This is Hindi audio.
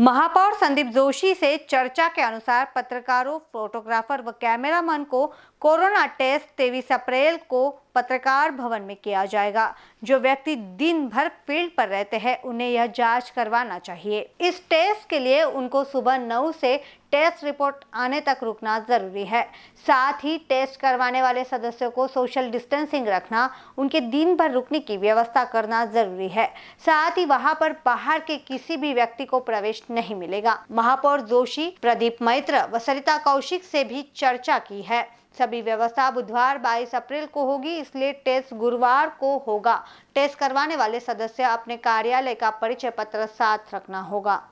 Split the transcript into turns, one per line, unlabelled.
महापौर संदीप जोशी से चर्चा के अनुसार पत्रकारों फोटोग्राफर व कैमरामैन को कोरोना टेस्ट तेईस अप्रैल को पत्रकार भवन में किया जाएगा जो व्यक्ति दिन भर फील्ड पर रहते हैं उन्हें यह जांच करवाना चाहिए इस टेस्ट के लिए उनको सुबह नौ से टेस्ट रिपोर्ट आने तक रुकना जरूरी है साथ ही टेस्ट करवाने वाले सदस्यों को सोशल डिस्टेंसिंग रखना उनके दिन भर रुकने की व्यवस्था करना जरूरी है साथ ही वहाँ पर बाहर के किसी भी व्यक्ति को प्रवेश नहीं मिलेगा महापौर जोशी प्रदीप मैत्र व सरिता कौशिक से भी चर्चा की है सभी व्यवस्था बुधवार 22 अप्रैल को होगी इसलिए टेस्ट गुरुवार को होगा टेस्ट करवाने वाले सदस्य अपने कार्यालय का परिचय पत्र साथ रखना होगा